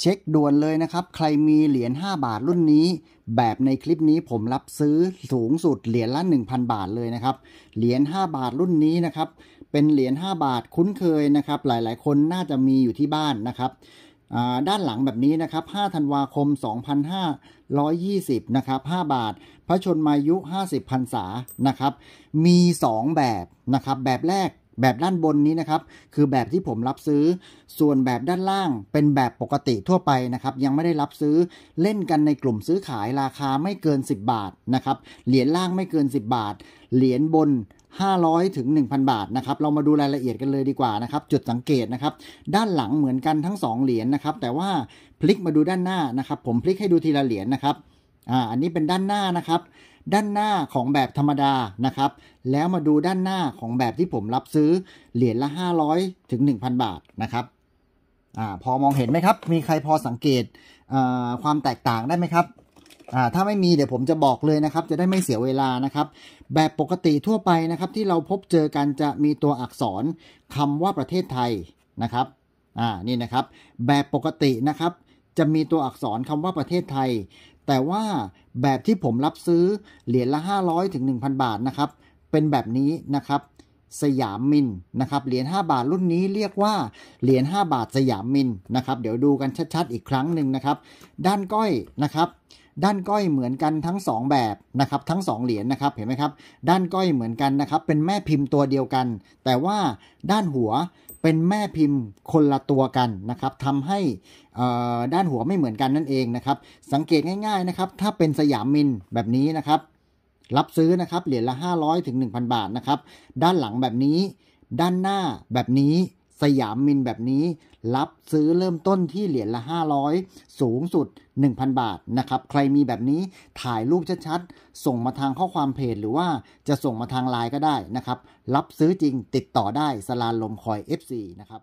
เช็คด่วนเลยนะครับใครมีเหรียญ5บาทรุ่นนี้ แบบในคลิปนี้ผมรับซื้อสูงสุดเหรียญละ 1,000 บาทเลยนะครับ เหรียญ5บาทรุ่นนี้นะครับเป็นเหรียญ5บาทคุ้นเคยนะครับหลายๆคนน่าจะมีอยู่ที่บ้านนะครับด้านหลังแบบนี้นะครับ5ธันวาคม 2520นะครับ5บาทพระชนมายุ 50 พรรษานะครับมี 2 แบบนะครับแบบแรกแบบด้านบนนี้นะครับ คือแบบที่ผมรับซื้อส่วนแบบด้านล่างเป็นแบบปกติทั่วไปนะครับ ยังไม่ได้รับซื้อเล่นกันในกลุ่มซื้อขายราคาไม่เกิน 10 บาทนะครับ เหรียญล่างไม่เกิน 10 บาทเหรียญบน500ถึง1,000บาทนะครับ เรามาดูรายละเอียดกันเลยดีกว่านะครับ จุดสังเกตนะครับ ด้านหลังเหมือนกันทั้ง2เหรียญนะครับ แต่ว่าพลิกมาดูด้านหน้านะครับผมพลิกให้ดูทีละเหรียญนะครับอ่าอันนี้เป็นด้านหน้านะครับ ด้านหน้าของแบบธรรมดานะครับ แล้วมาดูด้านหน้าของแบบที่ผมรับซื้อเหรียญละ 500ถึง1,000 บาทนะครับอ่าพอมองเห็นไหมครับ มีใครพอสังเกตความแตกต่างได้ไหมครับอ่าถ้าไม่มีเดี๋ยวผมจะบอกเลยนะครับ จะได้ไม่เสียเวลานะครับ แบบปกติทั่วไปนะครับ ที่เราพบเจอกันจะมีตัวอักษรคำว่าประเทศไทยนะครับอ่านี่นะครับ แบบปกตินะครับจะมีตัวอักษรคำว่าประเทศไทย แต่ว่าแบบที่ผมรับซื้อเหรียญละ 500ถึง1,000บาทนะครับเป็นแบบนี้นะครับ สยามมินนะครับเหรียญ5บาทรุ่นนี้เรียกว่า เหรียญ5บาทสยามมินนะครับ เดี๋ยวดูกันชัดๆ อีกครั้งหนึ่งนะครับ ด้านก้อยนะครับด้านก้อยเหมือนกันทั้ง2แบบนะครับ ทั้ง2เหรียญนะครับเห็นไหมครับ ด้านก้อยเหมือนกันนะครับ เป็นแม่พิมพ์ตัวเดียวกัน แต่ว่าด้านหัวเป็นแม่พิมพ์คนละตัวกันนะครับทำให้ด้านหัวไม่เหมือนกันนั่นเองนะครับ สังเกตง่าย ๆนะครับ ถ้าเป็นสยามมินแบบนี้นะครับ รับซื้อนะครับเหรียญละ500ถึง1,000 บาทนะครับ ด้านหลังแบบนี้ ด้านหน้าแบบนี้สยามมินแบบนี้รับซื้อเริ่มต้นที่เหรียญละ 500 สูงสุด 1,000 บาทนะครับใครมีแบบนี้ถ่ายรูปชัดๆส่งมาทางข้อความเพจ หรือว่าจะส่งมาทางไลน์ก็ได้นะครับรับซื้อจริงติดต่อได้สลานลมคอย FC นะครับ